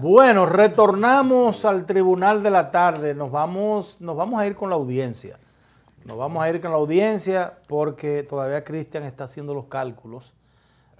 Bueno, retornamos al tribunal de la tarde. Nos vamos, nos vamos a ir con la audiencia. Nos vamos a ir con la audiencia porque todavía Cristian está haciendo los cálculos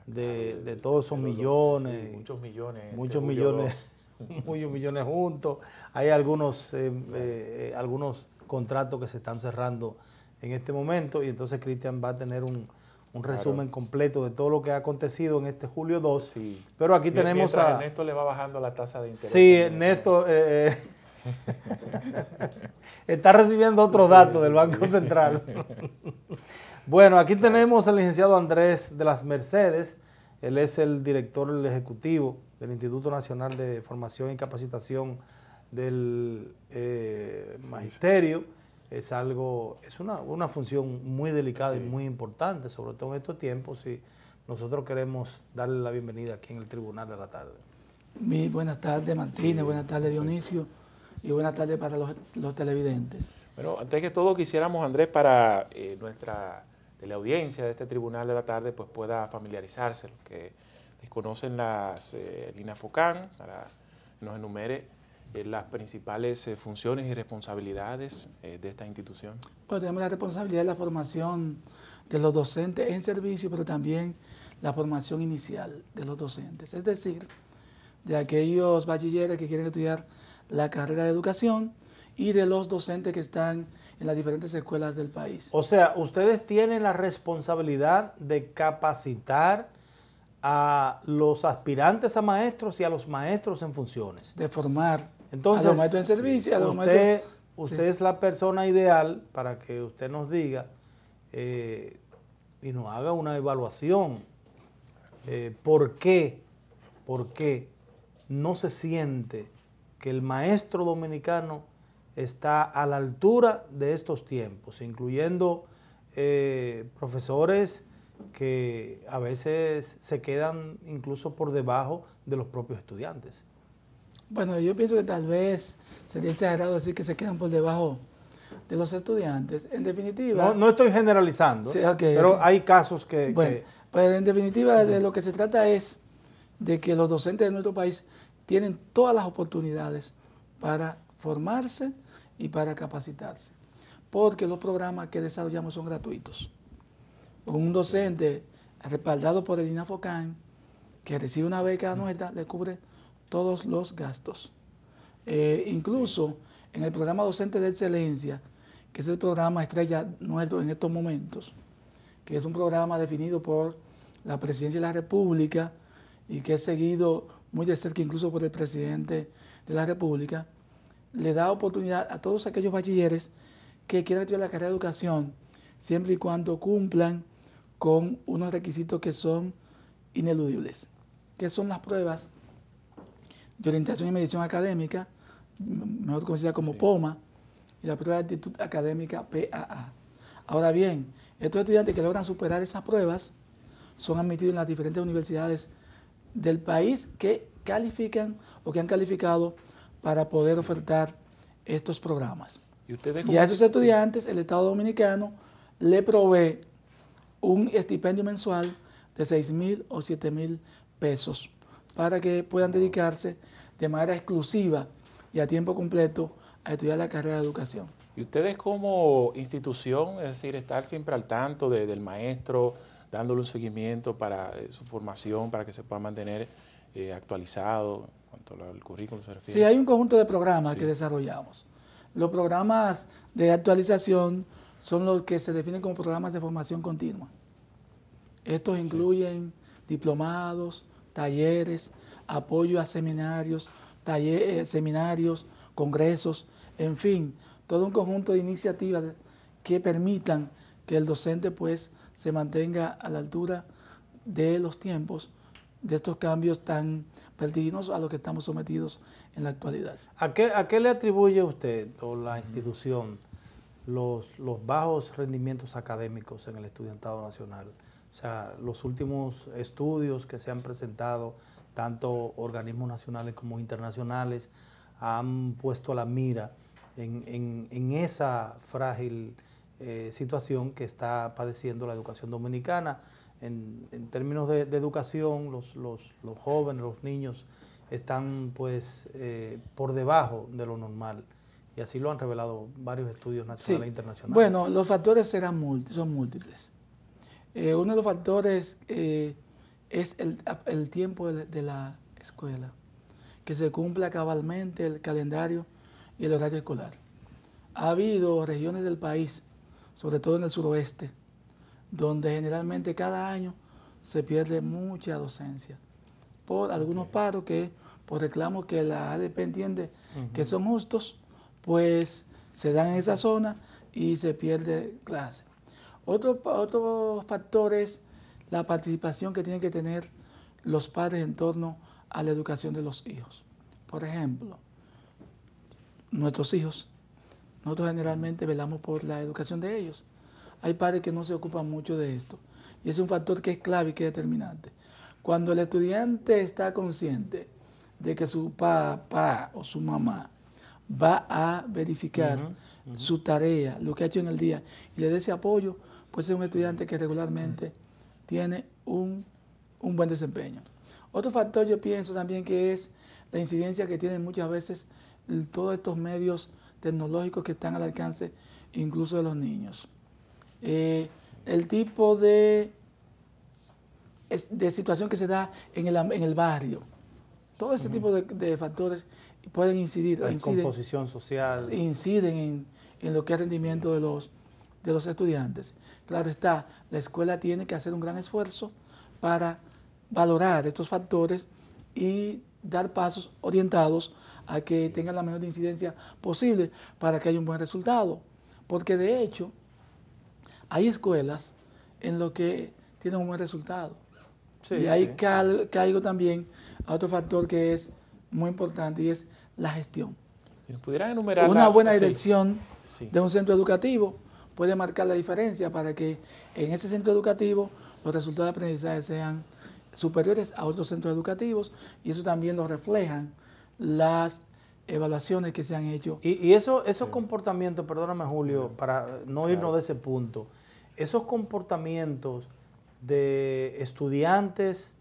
de, todos esos millones. muchos millones. Muchos millones. Muchos millones juntos. Hay algunos, eh, eh, eh, algunos contratos que se están cerrando en este momento y entonces Cristian va a tener un un resumen completo de todo lo que ha acontecido en este julio 2. Pero aquí tenemos a... Ernesto le va bajando la tasa de interés. Sí, néstor eh, eh, está recibiendo otro dato del Banco Central. bueno, aquí tenemos al licenciado Andrés de las Mercedes. Él es el director ejecutivo del Instituto Nacional de Formación y Capacitación del eh, Magisterio es algo, es una, función muy delicada y muy importante, sobre todo en estos tiempos, si nosotros queremos darle la bienvenida aquí en el Tribunal de la Tarde. Mi, buenas tardes, Martínez, buenas tardes, Dionisio, y buenas tardes para los, televidentes. Bueno, antes que todo quisiéramos, Andrés, para eh, nuestra audiencia de este Tribunal de la Tarde, pues pueda familiarizarse, los que desconocen las líneas eh, Lina Focán, para que nos enumere eh, las principales eh, funciones y responsabilidades eh, de esta institución? Bueno, tenemos la responsabilidad de la formación de los docentes en servicio, pero también la formación inicial de los docentes, es decir, de aquellos bachilleres que quieren estudiar la carrera de educación y de los docentes que están en las diferentes escuelas del país. O sea, ustedes tienen la responsabilidad de capacitar a los aspirantes a maestros y a los maestros en funciones. De formar entonces, usted, es la persona ideal para que usted nos diga eh, y nos haga una evaluación. Eh, ¿Por qué? no se siente que el maestro dominicano está a la altura de estos tiempos, incluyendo eh, profesores que a veces se quedan incluso por debajo de los propios estudiantes? Bueno, yo pienso que tal vez sería exagerado decir que se quedan por debajo de los estudiantes. En definitiva... No, estoy generalizando, pero hay casos que... Bueno, pero pues en definitiva de lo que se trata es de que los docentes de nuestro país tienen todas las oportunidades para formarse y para capacitarse, porque los programas que desarrollamos son gratuitos. Un docente respaldado por el INAFOCAN, que recibe una beca nuestra, le cubre todos los gastos. Eh, incluso en el programa docente de excelencia, que es el programa estrella nuestro en estos momentos, que es un programa definido por la Presidencia de la República y que es seguido muy de cerca incluso por el presidente de la República, le da oportunidad a todos aquellos bachilleres que quieran estudiar la carrera de educación, siempre y cuando cumplan con unos requisitos que son ineludibles, que son las pruebas de Orientación y Medición Académica, mejor conocida como POMA, y la prueba de actitud académica PAA. Ahora bien, estos estudiantes que logran superar esas pruebas son admitidos en las diferentes universidades del país que califican o que han calificado para poder ofertar estos programas. Y, y a esos estudiantes el Estado Dominicano le provee un estipendio mensual de 6 mil o 7 mil pesos para que puedan dedicarse de manera exclusiva y a tiempo completo a estudiar la carrera de educación. ¿Y ustedes como institución, es decir, estar siempre al tanto del maestro, dándole un seguimiento para eh, su formación, para que se pueda mantener eh, actualizado en cuanto al currículo? se Sí, hay un conjunto de programas que desarrollamos. Los programas de actualización son los que se definen como programas de formación continua. Estos incluyen diplomados, talleres, apoyo a seminarios, eh, seminarios, congresos, en fin, todo un conjunto de iniciativas que permitan que el docente pues se mantenga a la altura de los tiempos de estos cambios tan vertiginosos a los que estamos sometidos en la actualidad. ¿A qué, le atribuye usted o la institución los bajos rendimientos académicos en el estudiantado nacional? O sea, los últimos estudios que se han presentado, tanto organismos nacionales como internacionales, han puesto la mira en, esa frágil eh, situación que está padeciendo la educación dominicana. En, términos de, educación, los, jóvenes, los niños están pues eh, por debajo de lo normal. Y así lo han revelado varios estudios nacionales e internacionales. Bueno, los factores serán son múltiples. Eh, uno de los factores eh, es el, tiempo de la, escuela, que se cumpla cabalmente el calendario y el horario escolar. Ha habido regiones del país, sobre todo en el suroeste, donde generalmente cada año se pierde mucha docencia por algunos paros que, por reclamos que la ADP entiende que son justos, pues se dan en esa zona y se pierde clase. Otro, factor es la participación que tienen que tener los padres en torno a la educación de los hijos. Por ejemplo, nuestros hijos, nosotros generalmente velamos por la educación de ellos. Hay padres que no se ocupan mucho de esto. Y es un factor que es clave y que es determinante. Cuando el estudiante está consciente de que su papá o su mamá va a verificar su tarea, lo que ha hecho en el día, y le dé ese apoyo, puede ser un estudiante que regularmente tiene un, buen desempeño. Otro factor yo pienso también que es la incidencia que tienen muchas veces todos estos medios tecnológicos que están al alcance incluso de los niños. Eh, el tipo de, de situación que se da en el, en el barrio. Todo ese tipo de, factores pueden incidir. La composición social. Inciden en, en lo que es rendimiento de los, de los estudiantes. Claro está, la escuela tiene que hacer un gran esfuerzo para valorar estos factores y dar pasos orientados a que tengan la menor incidencia posible para que haya un buen resultado. Porque de hecho, hay escuelas en las que tienen un buen resultado. y ahí caigo también a otro factor que es muy importante y es la gestión. Si enumerar... Una buena dirección de un centro educativo puede marcar la diferencia para que en ese centro educativo los resultados de aprendizaje sean superiores a otros centros educativos y eso también lo reflejan las evaluaciones que se han hecho. Y, eso, esos comportamientos, perdóname Julio, para no irnos de ese punto, esos comportamientos de estudiantes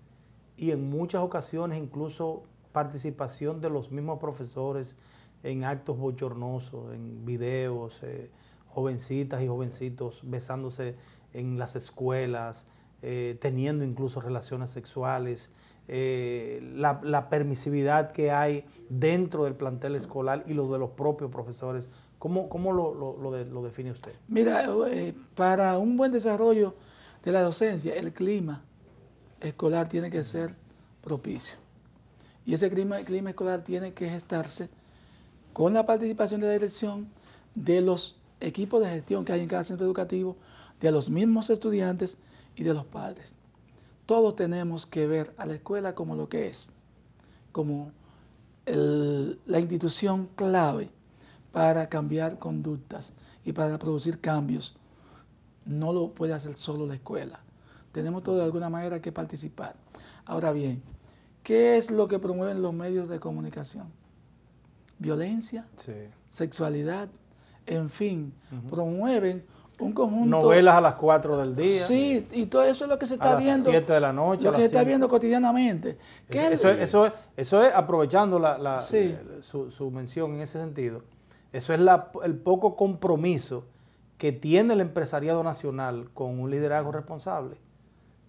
y en muchas ocasiones incluso participación de los mismos profesores en actos bochornosos, en videos, eh, jovencitas y jovencitos besándose en las escuelas, eh, teniendo incluso relaciones sexuales, eh, la, permisividad que hay dentro del plantel escolar y lo de los propios profesores. ¿Cómo, cómo lo, define usted? Mira, eh, para un buen desarrollo de la docencia, el clima escolar tiene que ser propicio. Y ese clima, clima escolar tiene que gestarse con la participación de la dirección de los equipo de gestión que hay en cada centro educativo, de los mismos estudiantes y de los padres. Todos tenemos que ver a la escuela como lo que es, como la institución clave para cambiar conductas y para producir cambios. No lo puede hacer solo la escuela. Tenemos todos de alguna manera que participar. Ahora bien, ¿qué es lo que promueven los medios de comunicación? Violencia, sí. sexualidad, en fin, promueven un conjunto. Novelas a las 4 del día. Sí, y todo eso es lo que se está viendo. A las 7 de la noche. Lo que se está viendo cotidianamente. eso, es, eso, eso es, aprovechando la, su, mención en ese sentido, eso es la, el poco compromiso que tiene el empresariado nacional con un liderazgo responsable.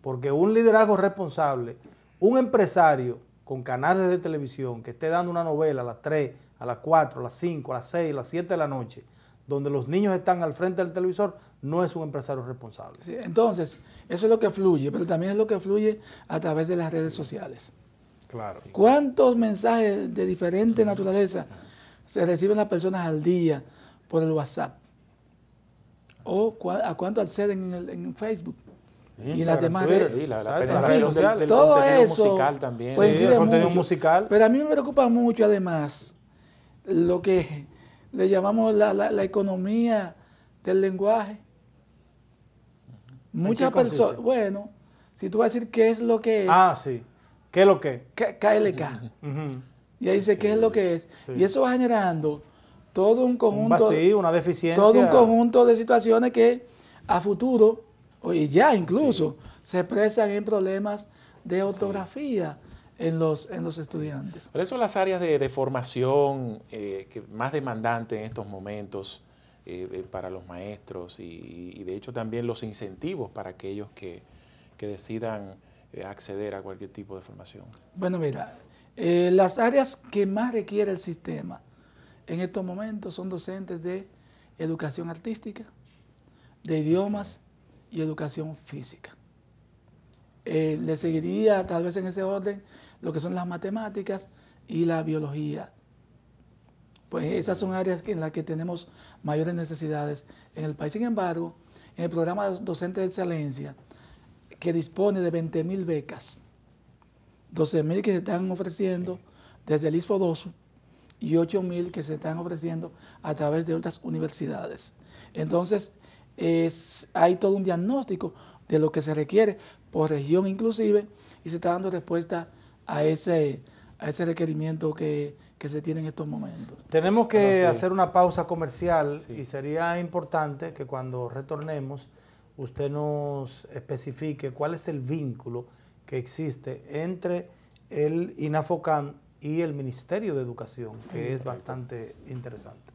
Porque un liderazgo responsable, un empresario con canales de televisión que esté dando una novela a las 3, a las 4, a las 5, a las 6, a las 7 de la noche, donde los niños están al frente del televisor, no es un empresario responsable. entonces, eso es lo que fluye, pero también es lo que fluye a través de las redes sociales. Claro. ¿Cuántos mensajes de diferente naturaleza se reciben las personas al día por el WhatsApp? ¿O a cuánto acceden en, Facebook? y las demás redes. todo eso musical también. musical. Pero a mí me preocupa mucho, además, lo que le llamamos la, la, economía del lenguaje. Muchas personas, bueno, si tú vas a decir qué es lo que es. Ah, sí. ¿Qué es lo que? KLK. Y ahí dice qué es lo que es. Y eso va generando todo un conjunto. una deficiencia. Todo un conjunto de situaciones que a futuro, y ya incluso, se expresan en problemas de ortografía en los, en estudiantes. Por eso las áreas de, formación eh, más demandantes en estos momentos eh, eh, para los maestros y, de hecho también los incentivos para aquellos que, decidan acceder a cualquier tipo de formación. Bueno, mira, las áreas que más requiere el sistema en estos momentos son docentes de educación artística, de idiomas y educación física. Eh, le seguiría tal vez en ese orden lo que son las matemáticas y la biología. Pues esas son áreas en las que tenemos mayores necesidades en el país. Sin embargo, en el programa Docente de Excelencia, que dispone de 20,000 becas, 12,000 que se están ofreciendo desde el ISPO2 y 8,000 que se están ofreciendo a través de otras universidades. Entonces, es, hay todo un diagnóstico de lo que se requiere por región inclusive y se está dando respuesta a ese, ese requerimiento que, se tiene en estos momentos. Tenemos que hacer una pausa comercial y sería importante que cuando retornemos usted nos especifique cuál es el vínculo que existe entre el INAFOCAN y el Ministerio de Educación, que es bastante interesante.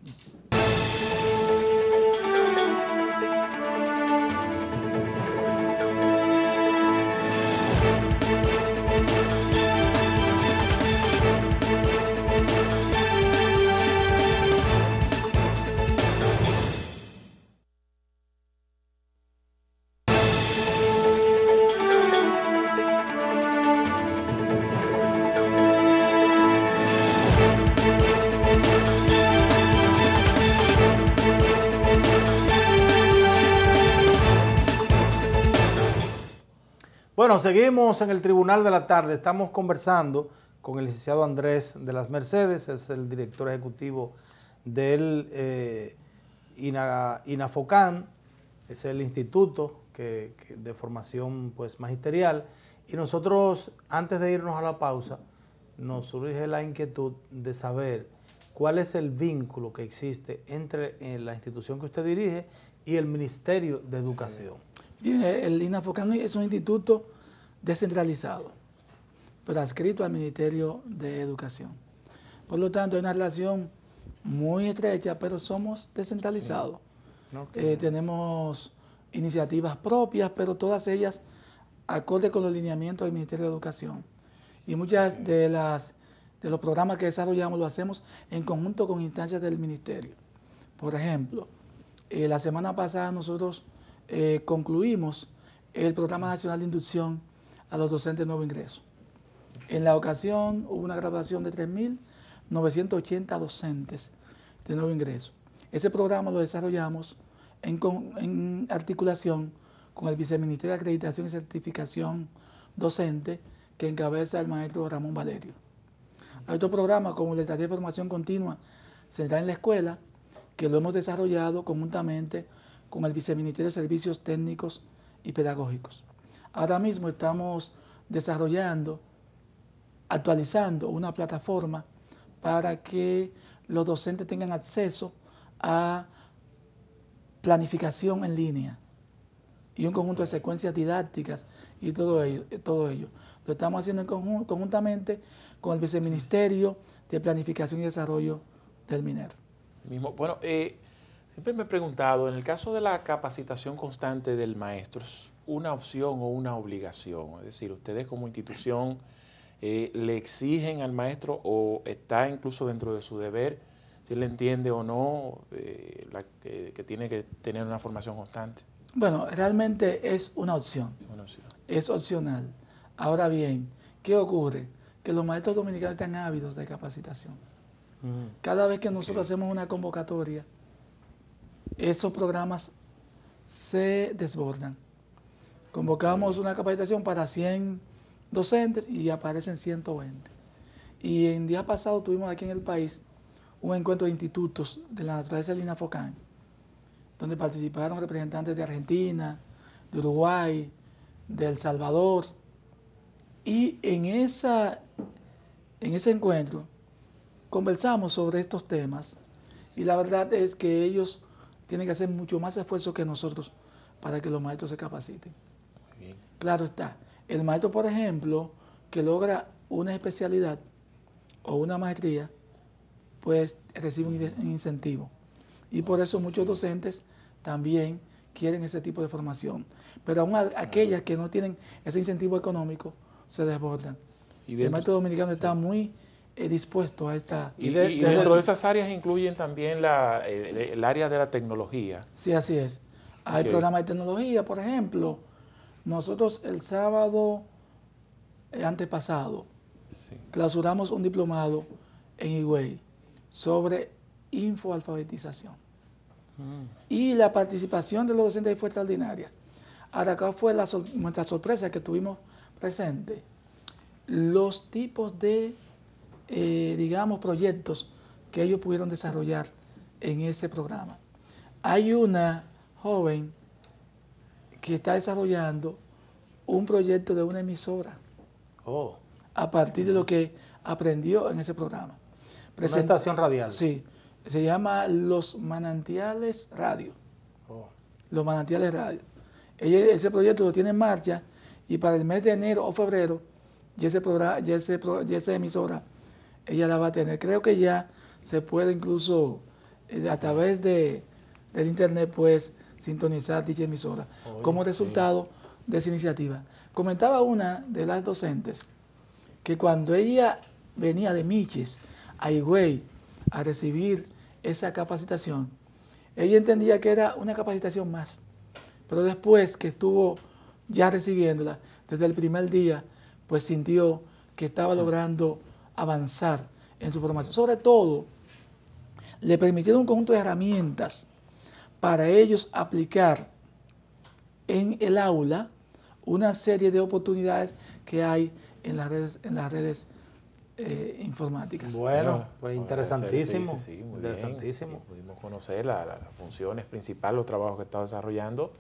seguimos en el Tribunal de la Tarde. Estamos conversando con el licenciado Andrés de las Mercedes, es el director ejecutivo del eh, INAFOCAN, es el instituto que, de formación pues, magisterial. Y nosotros, antes de irnos a la pausa, nos surge la inquietud de saber cuál es el vínculo que existe entre eh, la institución que usted dirige y el Ministerio de Educación. Bien, el INAFOCAN es un instituto descentralizado, pero adscrito al Ministerio de Educación. Por lo tanto, hay una relación muy estrecha, pero somos descentralizados. Eh, tenemos iniciativas propias, pero todas ellas acorde con los lineamientos del Ministerio de Educación. Y muchas de las de los programas que desarrollamos lo hacemos en conjunto con instancias del ministerio. Por ejemplo, eh, la semana pasada nosotros eh, concluimos el Programa Nacional de Inducción a los docentes de nuevo ingreso. En la ocasión hubo una graduación de 3.980 docentes de nuevo ingreso. Ese programa lo desarrollamos en, articulación con el Viceministerio de Acreditación y Certificación Docente que encabeza el maestro Ramón Valerio. Hay otro programa como el de Tarea de formación continua Central en la Escuela que lo hemos desarrollado conjuntamente con el Viceministerio de Servicios Técnicos y Pedagógicos. Ahora mismo estamos desarrollando, actualizando una plataforma para que los docentes tengan acceso a planificación en línea y un conjunto de secuencias didácticas y todo ello. Todo ello. Lo estamos haciendo conjuntamente con el Viceministerio de Planificación y Desarrollo del MINER. bueno, eh, siempre me he preguntado, en el caso de la capacitación constante del maestro, una opción o una obligación. Es decir, ustedes como institución eh, le exigen al maestro o está incluso dentro de su deber, si le entiende o no, eh, que, tiene que tener una formación constante. Bueno, realmente es una opción. Es opcional. Ahora bien, ¿qué ocurre? Que los maestros dominicanos están ávidos de capacitación. Mm. Cada vez que nosotros hacemos una convocatoria, esos programas se desbordan. Convocamos una capacitación para 100 docentes y aparecen 120. Y en día pasado tuvimos aquí en el país un encuentro de institutos de la naturaleza de Lina Focán, donde participaron representantes de Argentina, de Uruguay, de El Salvador. Y en, esa, en ese encuentro conversamos sobre estos temas y la verdad es que ellos tienen que hacer mucho más esfuerzo que nosotros para que los maestros se capaciten. Claro está. El maestro, por ejemplo, que logra una especialidad o una maestría, pues recibe un incentivo. Y por eso muchos docentes también quieren ese tipo de formación. Pero aún aquellas que no tienen ese incentivo económico se desbordan. ¿Y el maestro dominicano está muy eh, dispuesto a esta... Y, de, esas áreas incluyen también eh, el, área de la tecnología. Sí, así es. Hay programas de tecnología, por ejemplo, nosotros el sábado eh, antepasado clausuramos un diplomado en Higüey sobre infoalfabetización. Mm. Y la participación de los docentes fue extraordinaria. acá fue la nuestra sorpresa que tuvimos presente. Los tipos de, eh, digamos, proyectos que ellos pudieron desarrollar en ese programa. Hay una joven que está desarrollando un proyecto de una emisora. Oh. A partir de lo que aprendió en ese programa. Presentación radial. Sí. Se llama Los Manantiales Radio. Oh. Los Manantiales Radio. ese proyecto lo tiene en marcha y para el mes de enero o febrero ya ese, programa, ya ese, esa emisora ella la va a tener. Creo que ya se puede incluso eh, a través de, del internet pues sintonizar dicha emisora, como resultado de esa iniciativa. Comentaba una de las docentes que cuando ella venía de Miches a Higüey a recibir esa capacitación, ella entendía que era una capacitación más, pero después que estuvo ya recibiéndola, desde el primer día, pues sintió que estaba ah. logrando avanzar en su formación. Sobre todo, le permitieron un conjunto de herramientas para ellos aplicar en el aula una serie de oportunidades que hay en las redes, en las redes eh, informáticas. Bueno, fue interesantísimo. Sí, sí, muy interesantísimo. Pudimos conocer las funciones principales, los trabajos que está desarrollando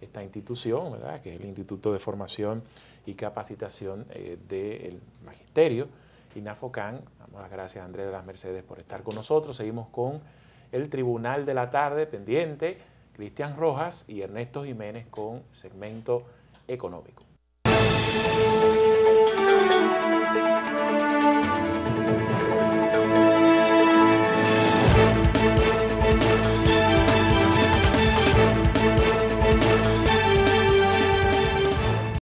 esta institución, que es el Instituto de Formación y Capacitación eh, del Magisterio, INAFOCAN. Damos las gracias Andrés de las Mercedes por estar con nosotros. Seguimos con el Tribunal de la Tarde, pendiente, Cristian Rojas y Ernesto Jiménez con segmento económico.